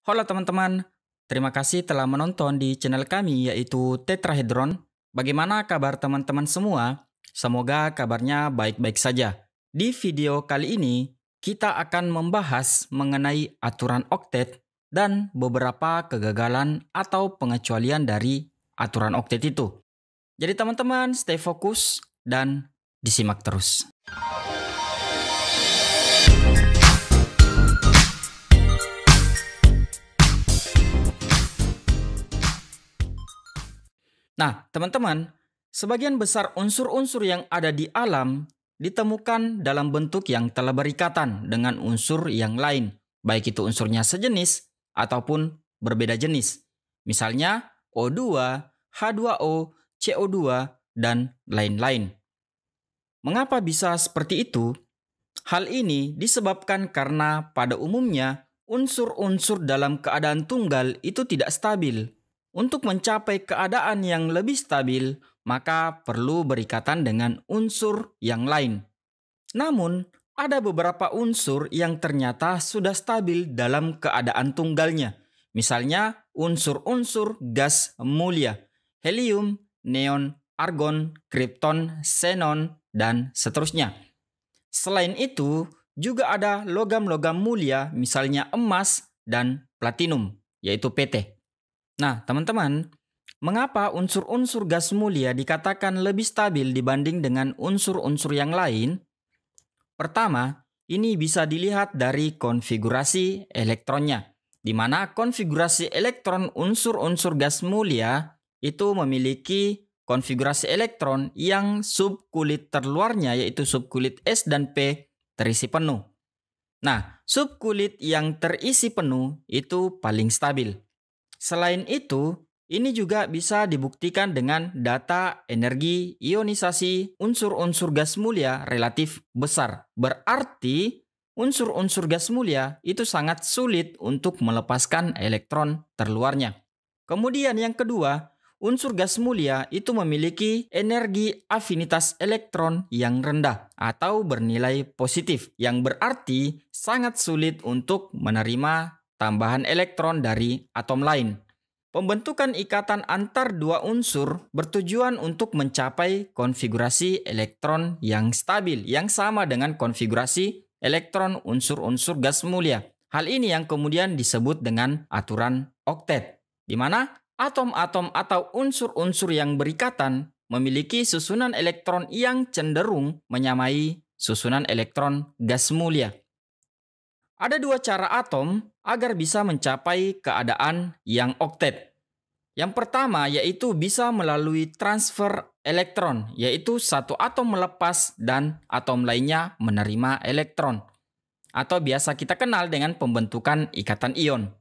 Halo teman-teman, terima kasih telah menonton di channel kami yaitu Tetrahedron. Bagaimana kabar teman-teman semua? Semoga kabarnya baik-baik saja. Di video kali ini, kita akan membahas mengenai aturan oktet dan beberapa kegagalan atau pengecualian dari aturan oktet itu. Jadi teman-teman, stay fokus dan disimak terus. Nah, teman-teman, sebagian besar unsur-unsur yang ada di alam ditemukan dalam bentuk yang telah berikatan dengan unsur yang lain, baik itu unsurnya sejenis ataupun berbeda jenis. Misalnya O2, H2O, CO2, dan lain-lain. Mengapa bisa seperti itu? Hal ini disebabkan karena pada umumnya unsur-unsur dalam keadaan tunggal itu tidak stabil untuk mencapai keadaan yang lebih stabil, maka perlu berikatan dengan unsur yang lain. Namun, ada beberapa unsur yang ternyata sudah stabil dalam keadaan tunggalnya. Misalnya, unsur-unsur gas mulia, helium, neon, argon, krypton, xenon, dan seterusnya. Selain itu, juga ada logam-logam mulia, misalnya emas dan platinum, yaitu PT. Nah, teman-teman, mengapa unsur-unsur gas mulia dikatakan lebih stabil dibanding dengan unsur-unsur yang lain? Pertama, ini bisa dilihat dari konfigurasi elektronnya, di mana konfigurasi elektron unsur-unsur gas mulia itu memiliki konfigurasi elektron yang subkulit terluarnya yaitu subkulit S dan P terisi penuh. Nah, subkulit yang terisi penuh itu paling stabil. Selain itu, ini juga bisa dibuktikan dengan data energi ionisasi unsur-unsur gas mulia relatif besar. Berarti unsur-unsur gas mulia itu sangat sulit untuk melepaskan elektron terluarnya. Kemudian yang kedua, unsur gas mulia itu memiliki energi afinitas elektron yang rendah atau bernilai positif yang berarti sangat sulit untuk menerima tambahan elektron dari atom lain. Pembentukan ikatan antar dua unsur bertujuan untuk mencapai konfigurasi elektron yang stabil, yang sama dengan konfigurasi elektron unsur-unsur gas mulia. Hal ini yang kemudian disebut dengan aturan oktet, di mana atom-atom atau unsur-unsur yang berikatan memiliki susunan elektron yang cenderung menyamai susunan elektron gas mulia. Ada dua cara atom agar bisa mencapai keadaan yang oktet. Yang pertama yaitu bisa melalui transfer elektron, yaitu satu atom melepas dan atom lainnya menerima elektron. Atau biasa kita kenal dengan pembentukan ikatan ion.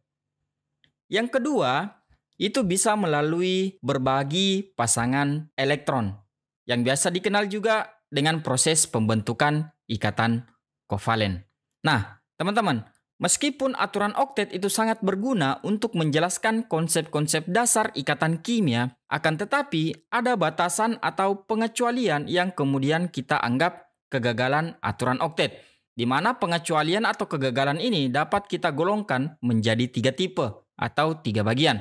Yang kedua, itu bisa melalui berbagi pasangan elektron, yang biasa dikenal juga dengan proses pembentukan ikatan kovalen. Nah, Teman-teman, meskipun aturan oktet itu sangat berguna untuk menjelaskan konsep-konsep dasar ikatan kimia, akan tetapi ada batasan atau pengecualian yang kemudian kita anggap kegagalan aturan oktet, di mana pengecualian atau kegagalan ini dapat kita golongkan menjadi tiga tipe atau tiga bagian.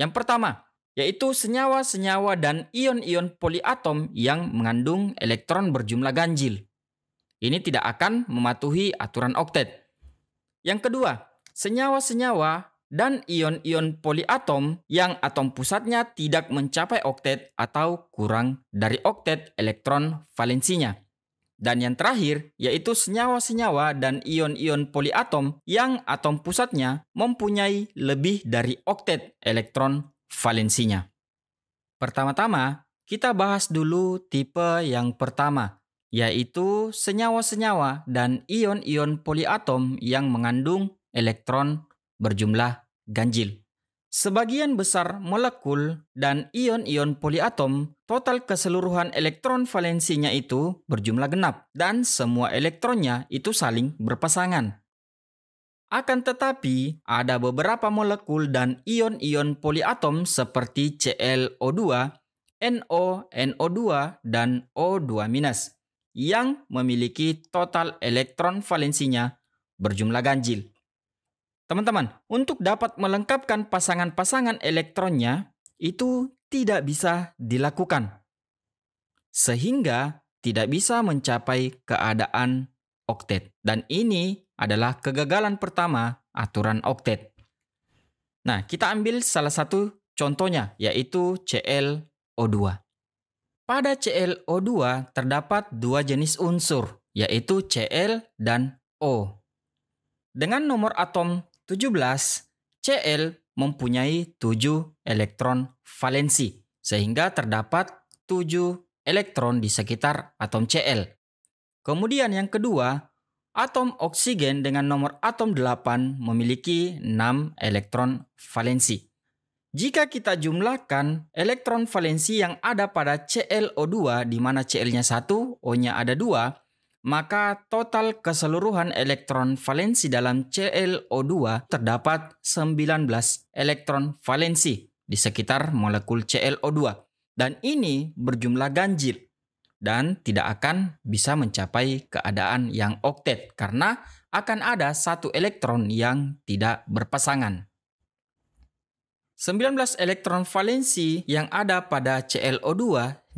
Yang pertama, yaitu senyawa-senyawa dan ion-ion poliatom yang mengandung elektron berjumlah ganjil. Ini tidak akan mematuhi aturan oktet. Yang kedua, senyawa-senyawa dan ion-ion poliatom yang atom pusatnya tidak mencapai oktet atau kurang dari oktet elektron valensinya. Dan yang terakhir, yaitu senyawa-senyawa dan ion-ion poliatom yang atom pusatnya mempunyai lebih dari oktet elektron valensinya. Pertama-tama, kita bahas dulu tipe yang pertama, yaitu senyawa-senyawa dan ion-ion poliatom yang mengandung elektron berjumlah ganjil. Sebagian besar molekul dan ion-ion poliatom, total keseluruhan elektron valensinya itu berjumlah genap dan semua elektronnya itu saling berpasangan. Akan tetapi, ada beberapa molekul dan ion-ion poliatom seperti ClO2, NO, NO2, dan O2- yang memiliki total elektron valensinya berjumlah ganjil. Teman-teman, untuk dapat melengkapkan pasangan-pasangan elektronnya, itu tidak bisa dilakukan. Sehingga tidak bisa mencapai keadaan oktet. Dan ini adalah kegagalan pertama aturan oktet. Nah, kita ambil salah satu contohnya, yaitu ClO2. Pada ClO2 terdapat dua jenis unsur, yaitu Cl dan O. Dengan nomor atom 17, Cl mempunyai 7 elektron valensi, sehingga terdapat 7 elektron di sekitar atom Cl. Kemudian yang kedua, atom oksigen dengan nomor atom 8 memiliki 6 elektron valensi. Jika kita jumlahkan elektron valensi yang ada pada ClO2 di mana Cl-nya 1, O-nya ada 2, maka total keseluruhan elektron valensi dalam ClO2 terdapat 19 elektron valensi di sekitar molekul ClO2 dan ini berjumlah ganjil dan tidak akan bisa mencapai keadaan yang oktet karena akan ada satu elektron yang tidak berpasangan. 19 elektron valensi yang ada pada ClO2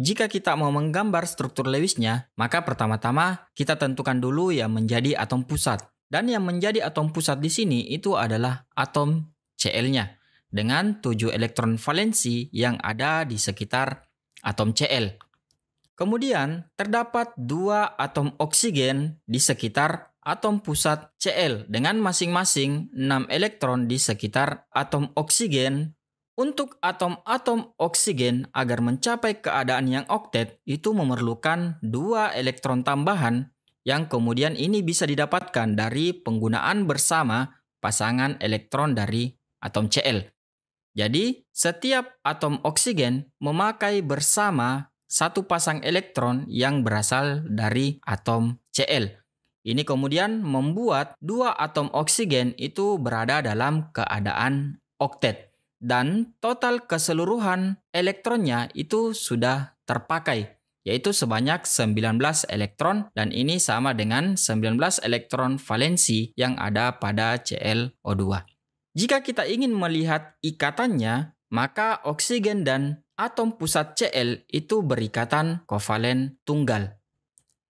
jika kita mau menggambar struktur Lewisnya, maka pertama-tama kita tentukan dulu yang menjadi atom pusat. Dan yang menjadi atom pusat di sini itu adalah atom Cl-nya dengan 7 elektron valensi yang ada di sekitar atom Cl. Kemudian terdapat dua atom oksigen di sekitar atom pusat Cl dengan masing-masing 6 elektron di sekitar atom oksigen. Untuk atom-atom oksigen agar mencapai keadaan yang oktet itu memerlukan dua elektron tambahan yang kemudian ini bisa didapatkan dari penggunaan bersama pasangan elektron dari atom Cl. Jadi, setiap atom oksigen memakai bersama satu pasang elektron yang berasal dari atom Cl. Ini kemudian membuat dua atom oksigen itu berada dalam keadaan oktet dan total keseluruhan elektronnya itu sudah terpakai yaitu sebanyak 19 elektron dan ini sama dengan 19 elektron valensi yang ada pada ClO2. Jika kita ingin melihat ikatannya, maka oksigen dan atom pusat Cl itu berikatan kovalen tunggal.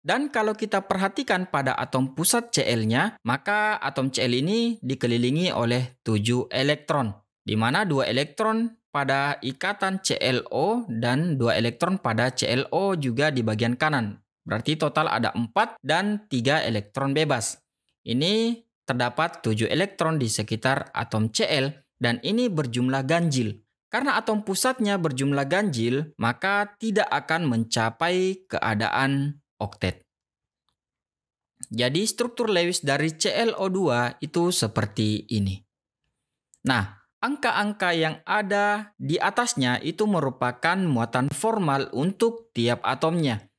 Dan kalau kita perhatikan pada atom pusat Cl-nya, maka atom Cl ini dikelilingi oleh 7 elektron, di mana 2 elektron pada ikatan ClO dan 2 elektron pada ClO juga di bagian kanan. Berarti total ada 4 dan 3 elektron bebas. Ini terdapat 7 elektron di sekitar atom Cl dan ini berjumlah ganjil. Karena atom pusatnya berjumlah ganjil, maka tidak akan mencapai keadaan oktet. Jadi struktur Lewis dari ClO2 itu seperti ini. Nah, angka-angka yang ada di atasnya itu merupakan muatan formal untuk tiap atomnya.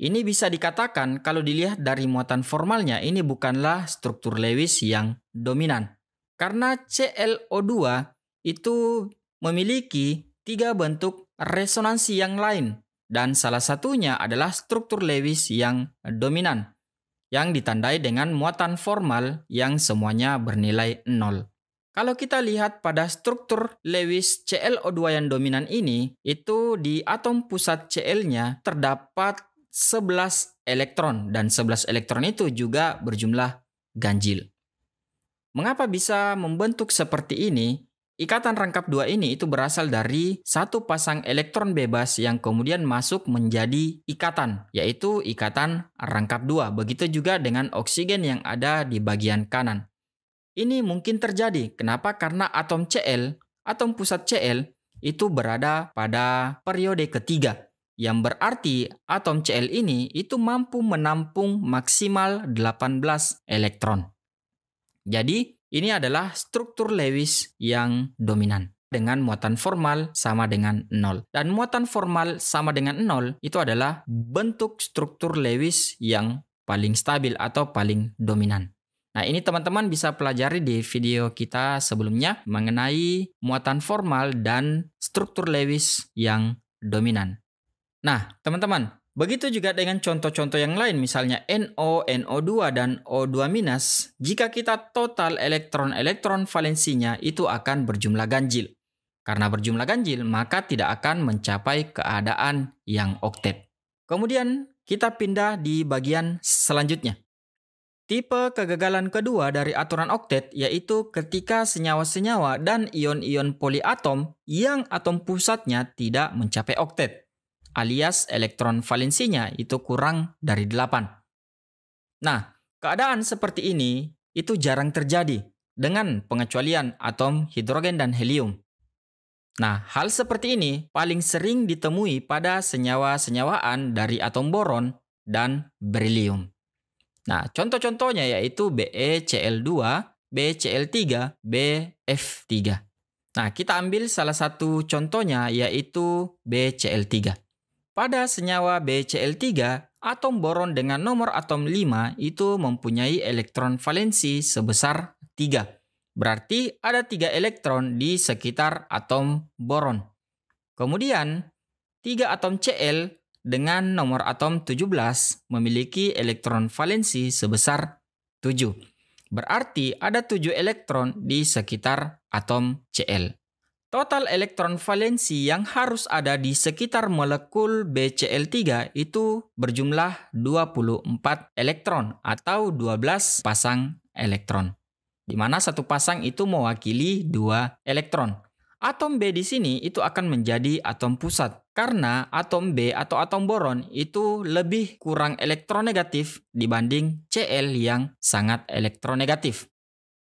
Ini bisa dikatakan kalau dilihat dari muatan formalnya ini bukanlah struktur Lewis yang dominan. Karena ClO2 itu memiliki tiga bentuk resonansi yang lain dan salah satunya adalah struktur Lewis yang dominan, yang ditandai dengan muatan formal yang semuanya bernilai nol. Kalau kita lihat pada struktur Lewis ClO2 yang dominan ini, itu di atom pusat Cl-nya terdapat 11 elektron dan 11 elektron itu juga berjumlah ganjil. Mengapa bisa membentuk seperti ini? Ikatan rangkap dua ini itu berasal dari satu pasang elektron bebas yang kemudian masuk menjadi ikatan, yaitu ikatan rangkap dua. Begitu juga dengan oksigen yang ada di bagian kanan. Ini mungkin terjadi. Kenapa? Karena atom Cl, atom pusat Cl, itu berada pada periode ketiga. Yang berarti atom Cl ini itu mampu menampung maksimal 18 elektron. Jadi, ini adalah struktur Lewis yang dominan dengan muatan formal sama dengan 0. Dan muatan formal sama dengan 0 itu adalah bentuk struktur Lewis yang paling stabil atau paling dominan. Nah, ini teman-teman bisa pelajari di video kita sebelumnya mengenai muatan formal dan struktur Lewis yang dominan. Nah, teman-teman, Begitu juga dengan contoh-contoh yang lain, misalnya NO, NO2, dan O2-. Jika kita total elektron-elektron valensinya, itu akan berjumlah ganjil. Karena berjumlah ganjil, maka tidak akan mencapai keadaan yang oktet. Kemudian, kita pindah di bagian selanjutnya. Tipe kegagalan kedua dari aturan oktet yaitu ketika senyawa-senyawa dan ion-ion poliatom yang atom pusatnya tidak mencapai oktet alias elektron valensinya itu kurang dari 8. Nah, keadaan seperti ini itu jarang terjadi dengan pengecualian atom hidrogen dan helium. Nah, hal seperti ini paling sering ditemui pada senyawa-senyawaan dari atom boron dan berilium. Nah, contoh-contohnya yaitu BeCl2, BCl3, BF3. Nah, kita ambil salah satu contohnya yaitu BCl3. Pada senyawa BCl3, atom boron dengan nomor atom 5 itu mempunyai elektron valensi sebesar 3. Berarti ada tiga elektron di sekitar atom boron. Kemudian, tiga atom Cl dengan nomor atom 17 memiliki elektron valensi sebesar 7. Berarti ada 7 elektron di sekitar atom Cl. Total elektron valensi yang harus ada di sekitar molekul BCl3 itu berjumlah 24 elektron atau 12 pasang elektron. Di mana satu pasang itu mewakili dua elektron. Atom B di sini itu akan menjadi atom pusat karena atom B atau atom boron itu lebih kurang elektronegatif dibanding Cl yang sangat elektronegatif.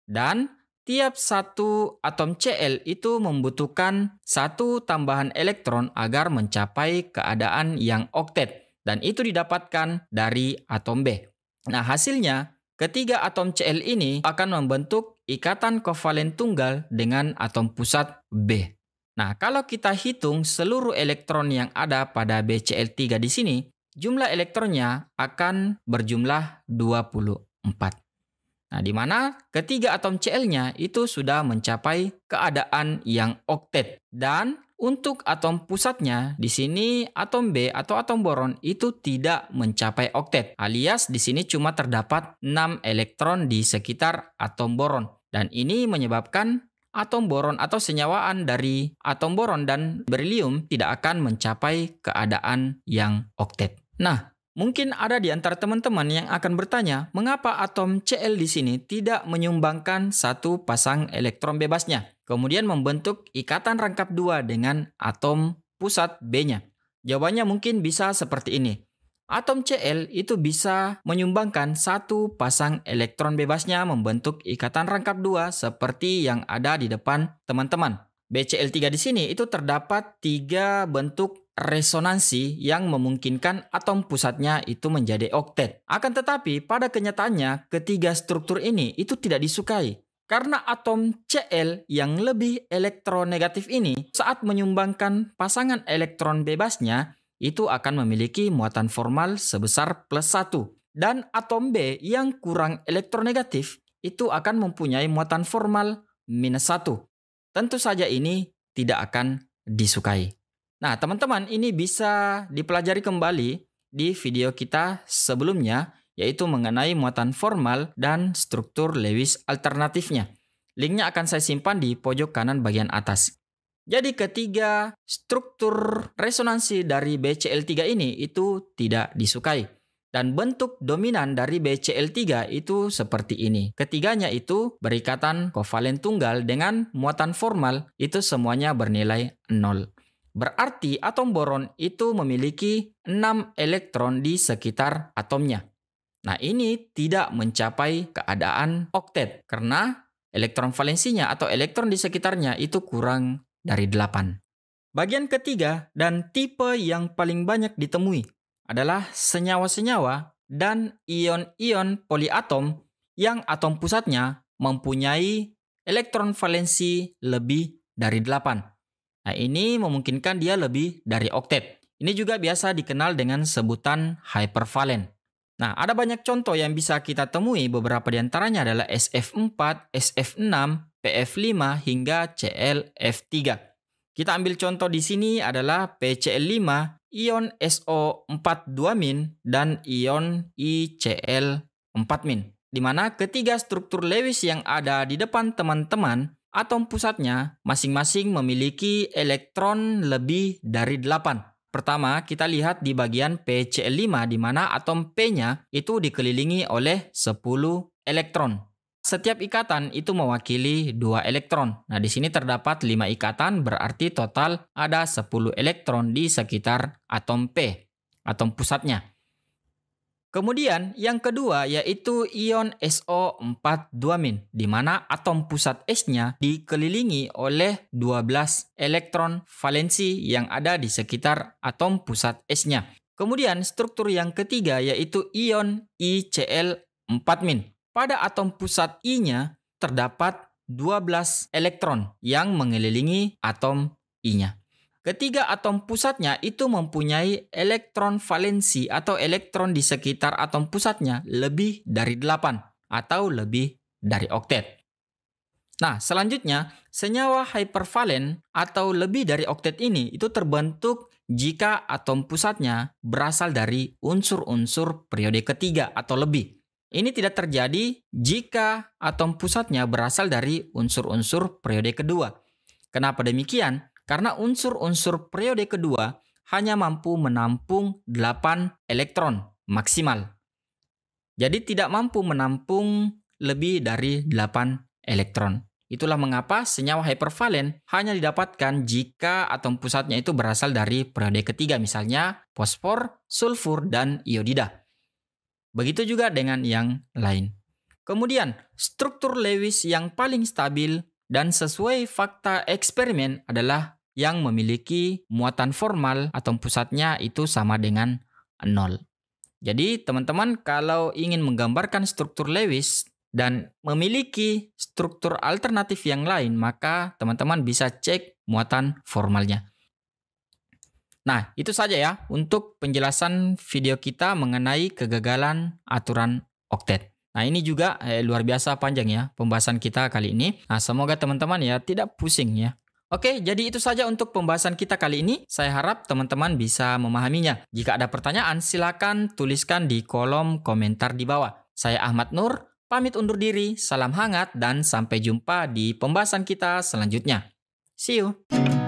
Dan Tiap satu atom Cl itu membutuhkan satu tambahan elektron agar mencapai keadaan yang oktet, dan itu didapatkan dari atom B. Nah, hasilnya ketiga atom Cl ini akan membentuk ikatan kovalen tunggal dengan atom pusat B. Nah, kalau kita hitung seluruh elektron yang ada pada BCl3 di sini, jumlah elektronnya akan berjumlah 24. Nah, di mana ketiga atom Cl-nya itu sudah mencapai keadaan yang oktet dan untuk atom pusatnya, di sini atom B atau atom boron itu tidak mencapai oktet, alias di sini cuma terdapat 6 elektron di sekitar atom boron. Dan ini menyebabkan atom boron atau senyawaan dari atom boron dan berilium tidak akan mencapai keadaan yang oktet. Nah, Mungkin ada di antara teman-teman yang akan bertanya, mengapa atom Cl di sini tidak menyumbangkan satu pasang elektron bebasnya, kemudian membentuk ikatan rangkap dua dengan atom pusat B-nya? Jawabannya mungkin bisa seperti ini. Atom Cl itu bisa menyumbangkan satu pasang elektron bebasnya membentuk ikatan rangkap dua seperti yang ada di depan teman-teman. BCl3 di sini itu terdapat tiga bentuk resonansi yang memungkinkan atom pusatnya itu menjadi oktet. Akan tetapi pada kenyataannya ketiga struktur ini itu tidak disukai. Karena atom Cl yang lebih elektronegatif ini saat menyumbangkan pasangan elektron bebasnya itu akan memiliki muatan formal sebesar plus 1. Dan atom B yang kurang elektronegatif itu akan mempunyai muatan formal minus 1. Tentu saja ini tidak akan disukai. Nah, teman-teman, ini bisa dipelajari kembali di video kita sebelumnya, yaitu mengenai muatan formal dan struktur Lewis alternatifnya. Linknya akan saya simpan di pojok kanan bagian atas. Jadi ketiga struktur resonansi dari BCL3 ini itu tidak disukai. Dan bentuk dominan dari BCL3 itu seperti ini. Ketiganya itu berikatan kovalen tunggal dengan muatan formal itu semuanya bernilai 0. Berarti atom boron itu memiliki 6 elektron di sekitar atomnya. Nah, ini tidak mencapai keadaan oktet karena elektron valensinya atau elektron di sekitarnya itu kurang dari 8. Bagian ketiga dan tipe yang paling banyak ditemui adalah senyawa-senyawa dan ion-ion poliatom yang atom pusatnya mempunyai elektron valensi lebih dari 8. Nah, ini memungkinkan dia lebih dari oktet. Ini juga biasa dikenal dengan sebutan hypervalent. Nah, ada banyak contoh yang bisa kita temui, beberapa di antaranya adalah SF4, SF6, PF5, hingga CLF3. Kita ambil contoh di sini adalah PCl5, ion so 42 dan ion icl 4 Di mana ketiga struktur Lewis yang ada di depan teman-teman Atom pusatnya masing-masing memiliki elektron lebih dari 8. Pertama, kita lihat di bagian PCl5 di mana atom P-nya itu dikelilingi oleh 10 elektron. Setiap ikatan itu mewakili dua elektron. Nah, di sini terdapat 5 ikatan berarti total ada 10 elektron di sekitar atom P, atom pusatnya. Kemudian yang kedua yaitu ion SO42-, di mana atom pusat S-nya dikelilingi oleh 12 elektron valensi yang ada di sekitar atom pusat S-nya. Kemudian struktur yang ketiga yaitu ion ICl4-. min. Pada atom pusat I-nya terdapat 12 elektron yang mengelilingi atom I-nya. Ketiga atom pusatnya itu mempunyai elektron valensi atau elektron di sekitar atom pusatnya lebih dari 8 atau lebih dari oktet. Nah, selanjutnya, senyawa hypervalen atau lebih dari oktet ini itu terbentuk jika atom pusatnya berasal dari unsur-unsur periode ketiga atau lebih. Ini tidak terjadi jika atom pusatnya berasal dari unsur-unsur periode kedua. Kenapa demikian? Karena unsur-unsur periode kedua hanya mampu menampung 8 elektron maksimal. Jadi tidak mampu menampung lebih dari 8 elektron. Itulah mengapa senyawa hypervalen hanya didapatkan jika atom pusatnya itu berasal dari periode ketiga misalnya fosfor, sulfur, dan iodida. Begitu juga dengan yang lain. Kemudian, struktur Lewis yang paling stabil dan sesuai fakta eksperimen adalah yang memiliki muatan formal atau pusatnya itu sama dengan 0. Jadi teman-teman kalau ingin menggambarkan struktur Lewis dan memiliki struktur alternatif yang lain, maka teman-teman bisa cek muatan formalnya. Nah, itu saja ya untuk penjelasan video kita mengenai kegagalan aturan oktet. Nah, ini juga eh, luar biasa panjang ya pembahasan kita kali ini. Nah, semoga teman-teman ya tidak pusing ya Oke, jadi itu saja untuk pembahasan kita kali ini. Saya harap teman-teman bisa memahaminya. Jika ada pertanyaan, silakan tuliskan di kolom komentar di bawah. Saya Ahmad Nur, pamit undur diri, salam hangat, dan sampai jumpa di pembahasan kita selanjutnya. See you!